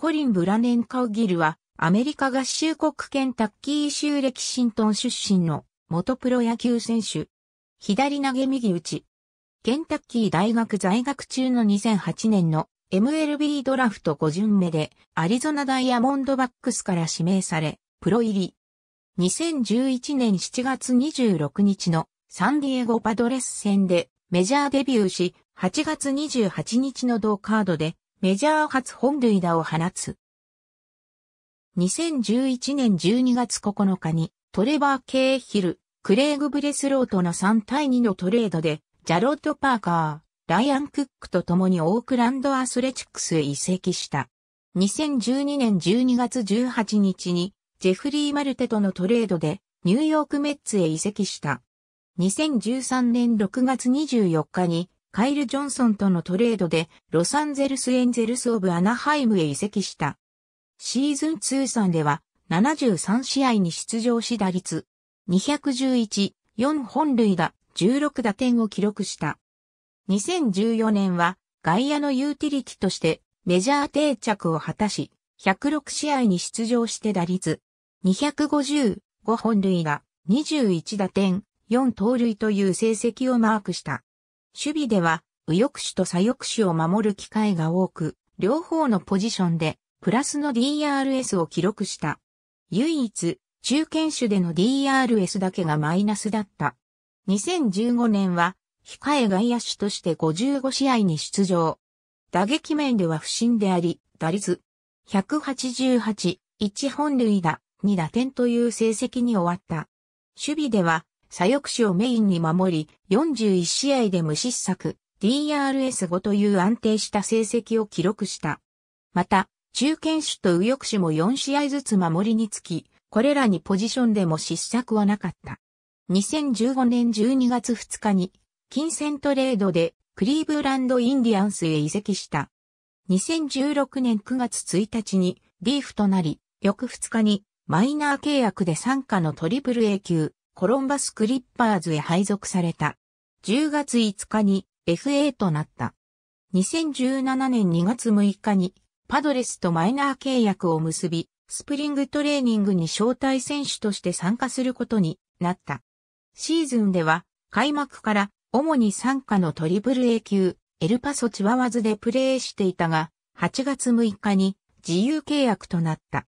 コリン・ブラネンカウギルは、アメリカ合衆国ケンタッキー州歴キシントン出身の元プロ野球選手。左投げ右打ち。ケンタッキー大学在学中の2008年の MLB ドラフト5巡目でアリゾナダイヤモンドバックスから指名され、プロ入り。2011年7月26日のサンディエゴパドレス戦でメジャーデビューし、8月28日の同カードでメジャー初本塁打を放つ。2011年12月9日にトレバー・ケーヒル、クレイグ・ブレスローとの3対2のトレードで、ジャロット・パーカー、ライアン・クックと共にオークランド・アスレチックスへ移籍した。2012年12月18日に、ジェフリー・マルテとのトレードで、ニューヨーク・メッツへ移籍した。2013年6月24日に、カイル・ジョンソンとのトレードでロサンゼルス・エンゼルス・オブ・アナハイムへ移籍した。シーズン通算では73試合に出場し打率211、4本塁打、16打点を記録した。2014年は外野のユーティリティとしてメジャー定着を果たし、106試合に出場して打率250、5本塁打、21打点、4盗塁という成績をマークした。守備では右翼手と左翼手を守る機会が多く、両方のポジションでプラスの DRS を記録した。唯一、中堅手での DRS だけがマイナスだった。2015年は、控え外野手として55試合に出場。打撃面では不振であり、打率188、1本塁打、2打点という成績に終わった。守備では、左翼手をメインに守り、41試合で無失策、DRS5 という安定した成績を記録した。また、中堅手と右翼手も4試合ずつ守りにつき、これらにポジションでも失策はなかった。2015年12月2日に、金銭トレードでクリーブランドインディアンスへ移籍した。2016年9月1日にリーフとなり、翌2日にマイナー契約で参加のトリプル A 級、コロンバス・クリッパーズへ配属された。10月5日に FA となった。2017年2月6日にパドレスとマイナー契約を結び、スプリングトレーニングに招待選手として参加することになった。シーズンでは開幕から主に参加のトリプル A 級、エルパソチワワズでプレーしていたが、8月6日に自由契約となった。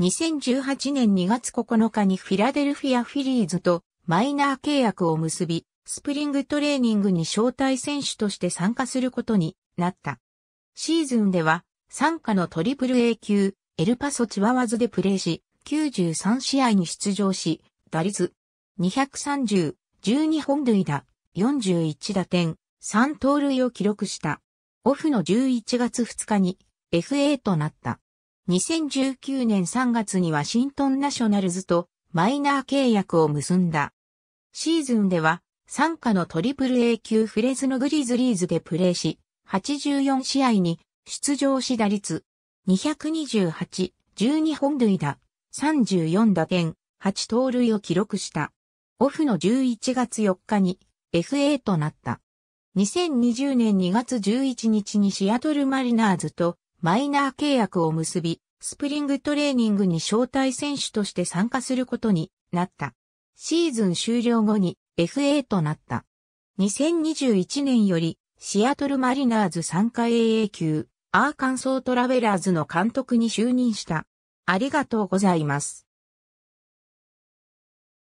2018年2月9日にフィラデルフィアフィリーズとマイナー契約を結び、スプリングトレーニングに招待選手として参加することになった。シーズンでは、参加のトリプル A 級、エルパソチワワズでプレーし、93試合に出場し、打率230、12本塁打、41打点、3盗塁を記録した。オフの11月2日に FA となった。2019年3月にワシントンナショナルズとマイナー契約を結んだ。シーズンでは、参加のトリプル A 級フレズのグリズリーズでプレーし、84試合に出場し打率228、12本塁打、34打点、8盗塁を記録した。オフの11月4日に FA となった。2020年2月11日にシアトルマリナーズとマイナー契約を結び、スプリングトレーニングに招待選手として参加することになった。シーズン終了後に FA となった。2021年よりシアトルマリナーズ参加 AA 級アーカンソートラベラーズの監督に就任した。ありがとうございます。